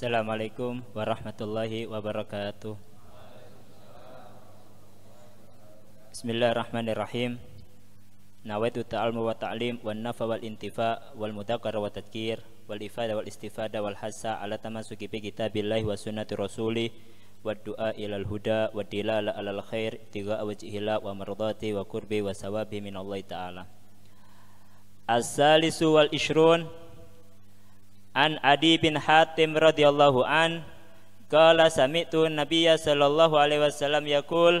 Assalamualaikum warahmatullahi wabarakatuh. Bismillahirrahmanirrahim. Nawaitu ta'almu wa ta'lim wa nafa wal intifa wal mudakar wa tadkir wal ifada wal istifada wal hasa ala tamasuki bi kitabillahi wa sunnati rasuli wa du'a ilal huda wa dilala alal khair tiga wajhila wa mardati wa kurbi wa sawabi min Allah ta'ala. as wal ishrun an Adi bin Hatim radhiyallahu an qala sami'tu nabiyya sallallahu alaihi wasallam yaqul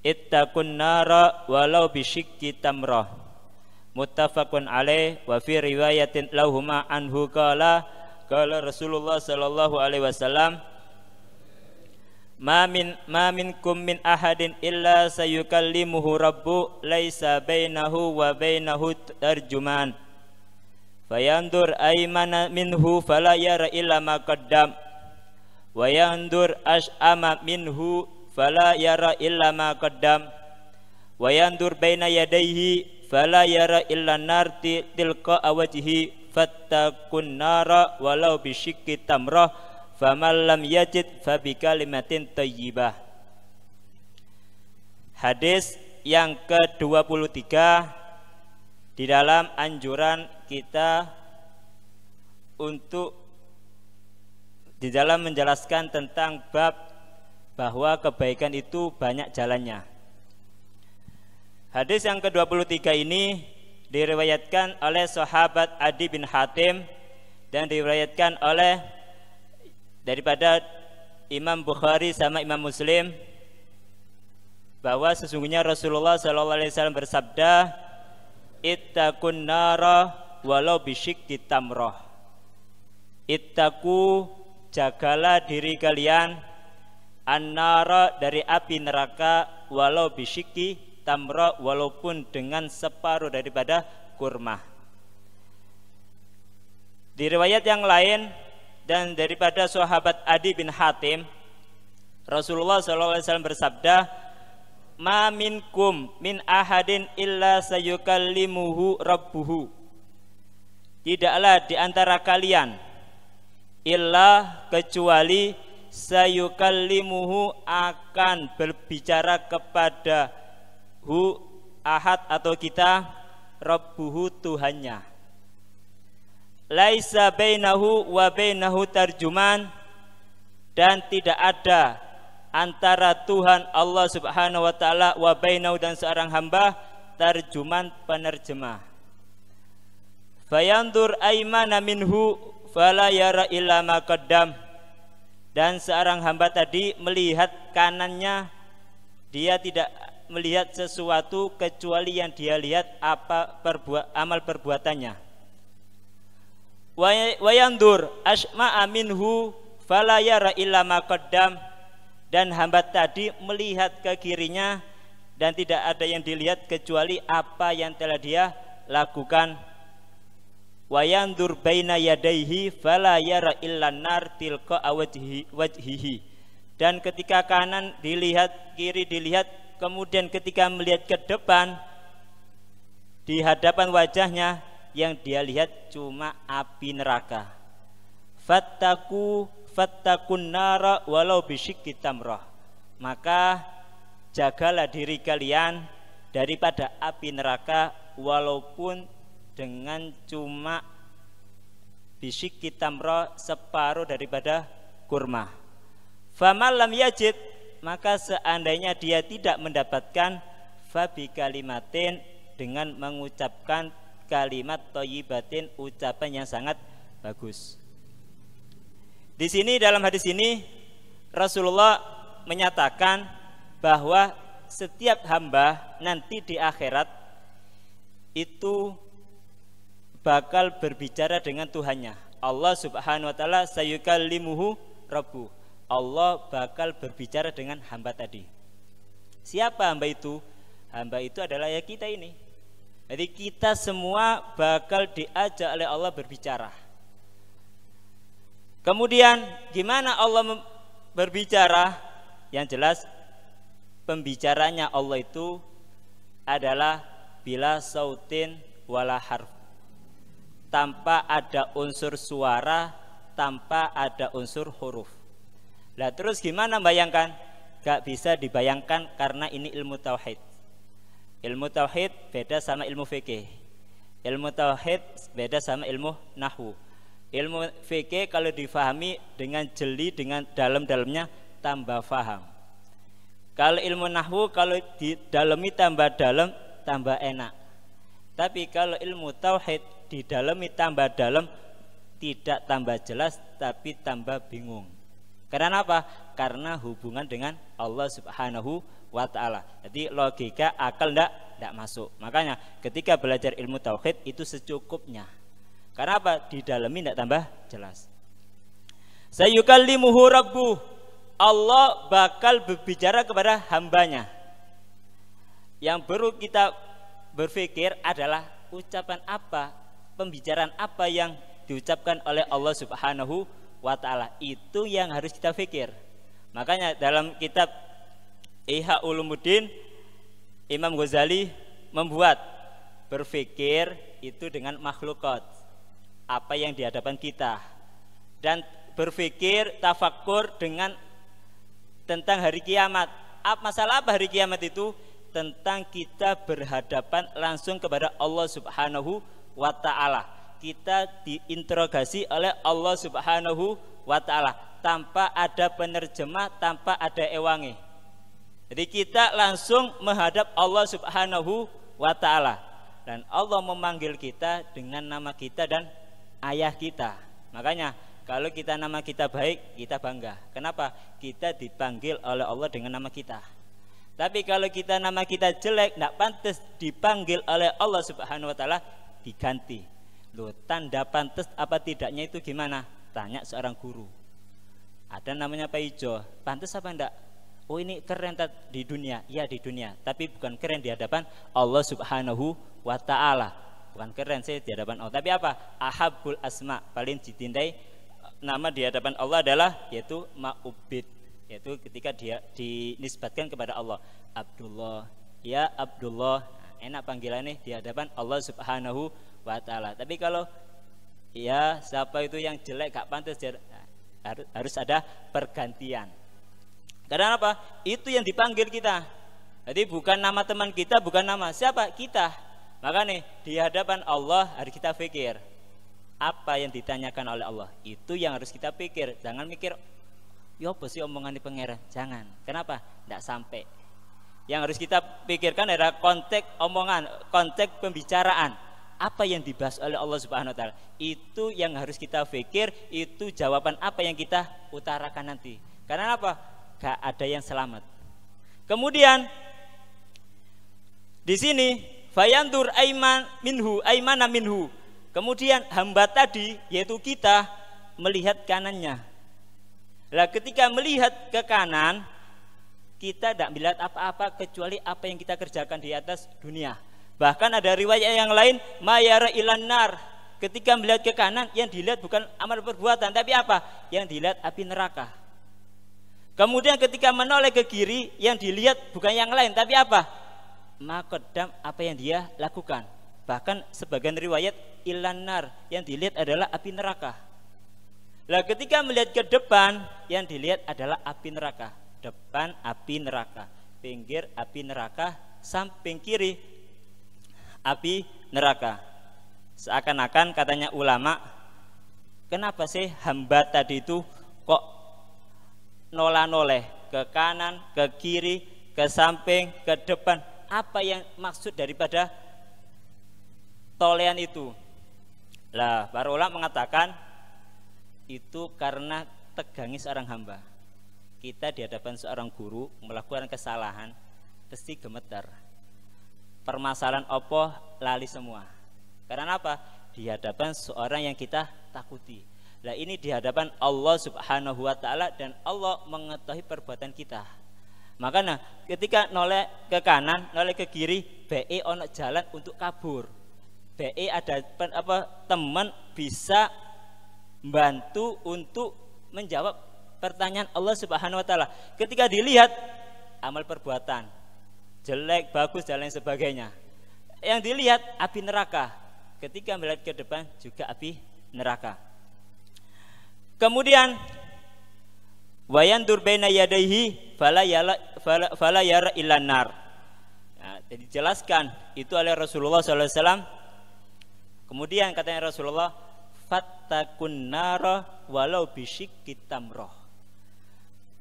ittaqun nara walau bisyikki tamrah muttafaqun alaih wa fi riwayatin lahuma anhu qala qala Rasulullah sallallahu alaihi wasallam ma min ma minkum min ahadin illa sayukallimuhu rabbu laisa bainahu wa bainahu tarjuman fayandur aymana minhu fala yara illa ma qaddam wa yandur ash'ama minhu fala yara illa ma qaddam wa yandur baina yadayhi fala yara illa nar tilqa awajhi Fattakun nara walau bisyikki tamrah faman lam yajid fa bi kalimatin tayyibah hadis yang ke-23 di dalam anjuran kita untuk di dalam menjelaskan tentang bab bahwa kebaikan itu banyak jalannya. Hadis yang ke-23 ini diriwayatkan oleh sahabat Adi bin Hatim dan diriwayatkan oleh daripada Imam Bukhari sama Imam Muslim bahwa sesungguhnya Rasulullah SAW bersabda ittaqun nara walau bisyik kitamroh ittaku jagalah diri kalian annara dari api neraka walau bisiki tamra walaupun dengan separuh daripada kurma di riwayat yang lain dan daripada sahabat Adi bin Hatim Rasulullah SAW bersabda ma minkum min ahadin illa sayukallimuhu rabbuhu tidaklah di antara kalian illa kecuali sayukallimuhu akan berbicara kepada hu ahad atau kita rabbuhu Tuhannya laisa bainahu wa bainahu tarjuman dan tidak ada antara Tuhan Allah Subhanahu wa taala wa bainahu dan seorang hamba tarjuman penerjemah fayandur aimana minhu fala yara illa dan seorang hamba tadi melihat kanannya dia tidak melihat sesuatu kecuali yang dia lihat apa perbuat amal perbuatannya wayandur asma aminhu fala yara illa dan hamba tadi melihat ke kirinya dan tidak ada yang dilihat kecuali apa yang telah dia lakukan wayandur baina yadaihi fala yara illa nar tilka awajhihi dan ketika kanan dilihat kiri dilihat kemudian ketika melihat ke depan di hadapan wajahnya yang dia lihat cuma api neraka fattaku fattakun nara walau bisyikki tamrah maka jagalah diri kalian daripada api neraka walaupun dengan cuma bisik kitamro separuh daripada kurma. Famalam yajid maka seandainya dia tidak mendapatkan fabi kalimatin dengan mengucapkan kalimat toyibatin ucapan yang sangat bagus. Di sini dalam hadis ini Rasulullah menyatakan bahwa setiap hamba nanti di akhirat itu bakal berbicara dengan Tuhannya. Allah Subhanahu wa taala sayukallimuhu rabbu. Allah bakal berbicara dengan hamba tadi. Siapa hamba itu? Hamba itu adalah ya kita ini. Jadi kita semua bakal diajak oleh Allah berbicara. Kemudian gimana Allah berbicara? Yang jelas pembicaranya Allah itu adalah bila sautin wala harf tanpa ada unsur suara, tanpa ada unsur huruf. Lah terus gimana bayangkan? Gak bisa dibayangkan karena ini ilmu tauhid. Ilmu tauhid beda sama ilmu fikih. Ilmu tauhid beda sama ilmu nahwu. Ilmu fikih kalau difahami dengan jeli dengan dalam-dalamnya tambah faham. Kalau ilmu nahwu kalau didalami tambah dalam tambah enak. Tapi kalau ilmu tauhid di didalami tambah dalam tidak tambah jelas tapi tambah bingung karena apa? Karena hubungan dengan Allah Subhanahu wa taala. Jadi logika akal tidak ndak masuk. Makanya ketika belajar ilmu tauhid itu secukupnya. Karena apa? Di dalam ini tidak tambah jelas. Sayukallimuhu rabbu. Allah bakal berbicara kepada hambanya. Yang perlu kita berpikir adalah ucapan apa pembicaraan apa yang diucapkan oleh Allah Subhanahu wa taala. Itu yang harus kita pikir. Makanya dalam kitab Iha Ulumuddin Imam Ghazali membuat berpikir itu dengan makhlukat apa yang di hadapan kita dan berpikir tafakur dengan tentang hari kiamat Apa masalah apa hari kiamat itu tentang kita berhadapan langsung kepada Allah Subhanahu wa taala. Kita diinterogasi oleh Allah Subhanahu wa taala tanpa ada penerjemah, tanpa ada ewangi. Jadi kita langsung menghadap Allah Subhanahu wa taala dan Allah memanggil kita dengan nama kita dan ayah kita. Makanya kalau kita nama kita baik, kita bangga. Kenapa? Kita dipanggil oleh Allah dengan nama kita. Tapi kalau kita nama kita jelek, tidak pantas dipanggil oleh Allah Subhanahu wa taala, diganti. Loh, tanda pantas apa tidaknya itu gimana? Tanya seorang guru. Ada namanya Pak Ijo, pantas apa enggak? Oh ini keren di dunia, ya di dunia, tapi bukan keren di hadapan Allah Subhanahu wa taala. Bukan keren sih di hadapan Allah, tapi apa? Ahabul asma, paling ditindai eh, nama di hadapan Allah adalah yaitu ma'ubid, yaitu ketika dia dinisbatkan kepada Allah. Abdullah, ya Abdullah, enak panggilannya di hadapan Allah Subhanahu wa taala. Tapi kalau ya siapa itu yang jelek gak pantas nah, harus ada pergantian. Karena apa? Itu yang dipanggil kita. Jadi bukan nama teman kita, bukan nama siapa kita. Maka nih di hadapan Allah harus kita pikir apa yang ditanyakan oleh Allah itu yang harus kita pikir. Jangan mikir, yo ya, apa omongan di pangeran? Jangan. Kenapa? Tidak sampai. Yang harus kita pikirkan adalah konteks omongan, konteks pembicaraan. Apa yang dibahas oleh Allah Subhanahu wa taala? Itu yang harus kita pikir, itu jawaban apa yang kita utarakan nanti. Karena apa? Gak ada yang selamat. Kemudian di sini fayantur aiman minhu aimana minhu. Kemudian hamba tadi yaitu kita melihat kanannya. Lah ketika melihat ke kanan, kita tidak melihat apa-apa kecuali apa yang kita kerjakan di atas dunia. Bahkan ada riwayat yang lain mayara ilanar. Ketika melihat ke kanan yang dilihat bukan amal perbuatan tapi apa? Yang dilihat api neraka. Kemudian ketika menoleh ke kiri yang dilihat bukan yang lain tapi apa? Makodam apa yang dia lakukan. Bahkan sebagian riwayat ilanar yang dilihat adalah api neraka. Lah ketika melihat ke depan yang dilihat adalah api neraka depan api neraka, pinggir api neraka, samping kiri api neraka. Seakan-akan katanya ulama, kenapa sih hamba tadi itu kok nola-noleh ke kanan, ke kiri, ke samping, ke depan? Apa yang maksud daripada tolean itu? Lah, para ulama mengatakan itu karena tegangi seorang hamba kita di hadapan seorang guru melakukan kesalahan pasti gemeter permasalahan opo lali semua karena apa di hadapan seorang yang kita takuti lah ini di hadapan Allah subhanahu wa ta'ala dan Allah mengetahui perbuatan kita Maka nah, ketika noleh ke kanan noleh ke kiri BE onok jalan untuk kabur BE ada apa teman bisa bantu untuk menjawab pertanyaan Allah Subhanahu wa taala. Ketika dilihat amal perbuatan jelek, bagus dan lain sebagainya. Yang dilihat api neraka. Ketika melihat ke depan juga api neraka. Kemudian wayan durbaina yadaihi fala yara fala yara ilanar. Ya, nah, jadi jelaskan itu oleh Rasulullah SAW. Kemudian katanya Rasulullah, fattakun nara walau bisyik kitamroh.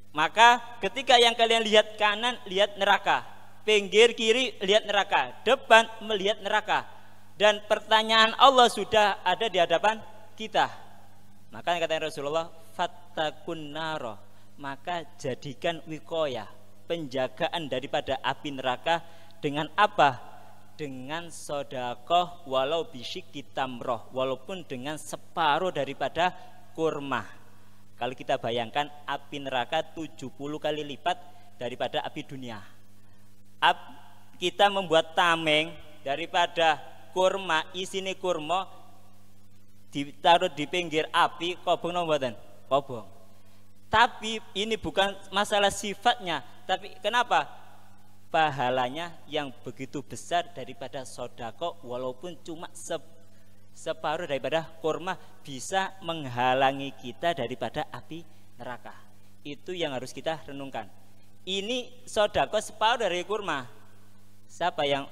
Maka ketika yang kalian lihat kanan, lihat neraka. Pinggir kiri, lihat neraka. Depan, melihat neraka. Dan pertanyaan Allah sudah ada di hadapan kita. Maka yang kata Rasulullah, Fattakun naro. Maka jadikan wikoya, penjagaan daripada api neraka dengan apa? Dengan sodakoh walau bisik kitamroh, walaupun dengan separuh daripada kurma. Kalau kita bayangkan api neraka 70 kali lipat daripada api dunia. Ap, kita membuat tameng daripada kurma, isine kurma ditaruh di pinggir api, kobong no Kobong. Tapi ini bukan masalah sifatnya, tapi kenapa? Pahalanya yang begitu besar daripada sodako walaupun cuma separuh daripada kurma bisa menghalangi kita daripada api neraka. Itu yang harus kita renungkan. Ini sodako separuh dari kurma. Siapa yang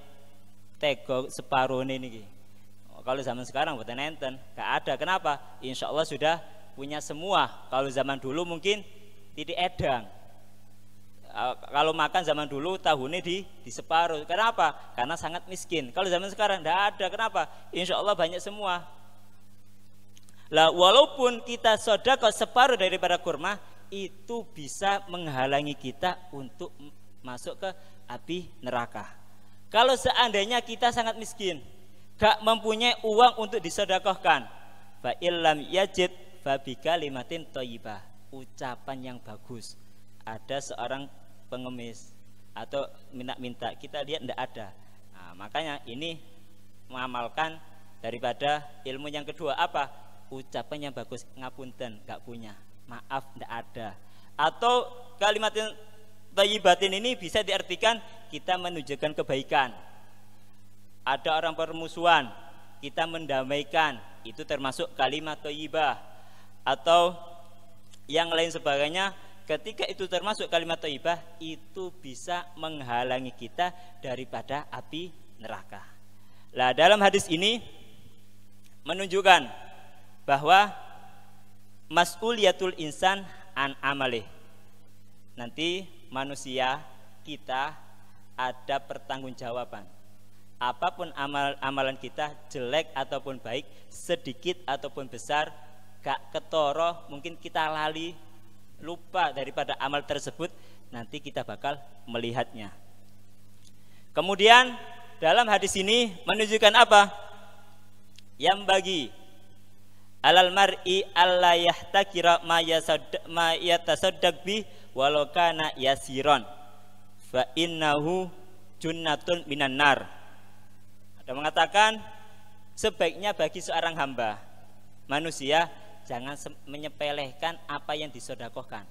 tego separuh ini? Nih? Oh, kalau zaman sekarang buat nenten, gak ada. Kenapa? Insya Allah sudah punya semua. Kalau zaman dulu mungkin tidak edang. Eh, kalau makan zaman dulu tahunnya di di separuh. Kenapa? Karena sangat miskin. Kalau zaman sekarang tidak ada. Kenapa? Insya Allah banyak semua. Lah walaupun kita sodakoh separuh daripada kurma itu bisa menghalangi kita untuk masuk ke api neraka. Kalau seandainya kita sangat miskin, gak mempunyai uang untuk disodakohkan, fa ilam yajid fa bika limatin toyibah ucapan yang bagus. Ada seorang pengemis atau minta-minta kita lihat tidak ada nah, makanya ini mengamalkan daripada ilmu yang kedua apa ucapan yang bagus ngapunten nggak punya maaf tidak ada atau kalimat yang batin ini bisa diartikan kita menunjukkan kebaikan ada orang permusuhan kita mendamaikan itu termasuk kalimat toyibah atau yang lain sebagainya ketika itu termasuk kalimat taibah itu bisa menghalangi kita daripada api neraka. Lah dalam hadis ini menunjukkan bahwa mas'uliyatul insan an amalih. Nanti manusia kita ada pertanggungjawaban. Apapun amal amalan kita jelek ataupun baik, sedikit ataupun besar, gak ketoro, mungkin kita lali lupa daripada amal tersebut, nanti kita bakal melihatnya. Kemudian dalam hadis ini menunjukkan apa? Yang bagi alal mar'i alla yahtakira ma yatasaddaq bi walau kana yasiron fa innahu junnatun minan nar. Ada mengatakan sebaiknya bagi seorang hamba manusia jangan menyepelehkan apa yang disodakohkan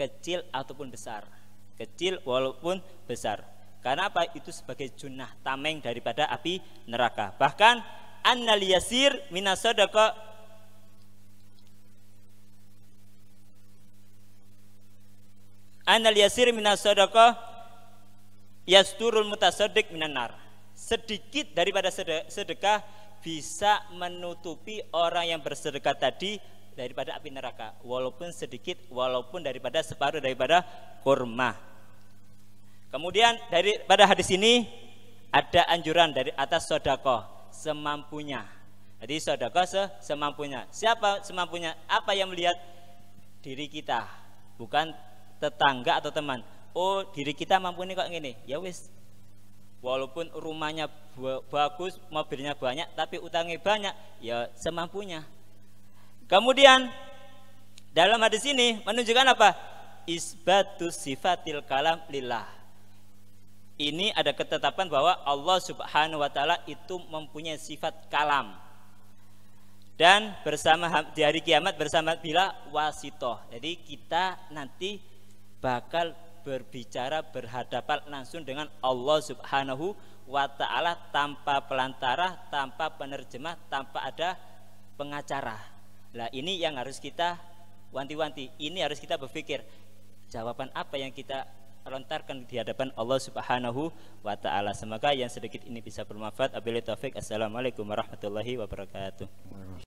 kecil ataupun besar kecil walaupun besar karena apa itu sebagai junah tameng daripada api neraka bahkan annaliyasir yasir minasodako annaliyasir minasodako yasturul mutasodik minanar sedikit daripada sedekah bisa menutupi orang yang bersedekah tadi daripada api neraka walaupun sedikit walaupun daripada separuh daripada kurma kemudian dari pada hadis ini ada anjuran dari atas sodako semampunya jadi sodako se semampunya siapa semampunya apa yang melihat diri kita bukan tetangga atau teman oh diri kita mampu nih kok gini ya wis walaupun rumahnya bagus, mobilnya banyak, tapi utangnya banyak, ya semampunya. Kemudian dalam hadis ini menunjukkan apa? Isbatu sifatil kalam lillah. Ini ada ketetapan bahwa Allah Subhanahu wa taala itu mempunyai sifat kalam. Dan bersama di hari kiamat bersama bila wasitoh. Jadi kita nanti bakal berbicara berhadapan langsung dengan Allah Subhanahu wa taala tanpa pelantara, tanpa penerjemah, tanpa ada pengacara. lah ini yang harus kita wanti-wanti. Ini harus kita berpikir jawaban apa yang kita lontarkan di hadapan Allah Subhanahu wa taala. Semoga yang sedikit ini bisa bermanfaat. Abillahi taufik. Assalamualaikum warahmatullahi wabarakatuh.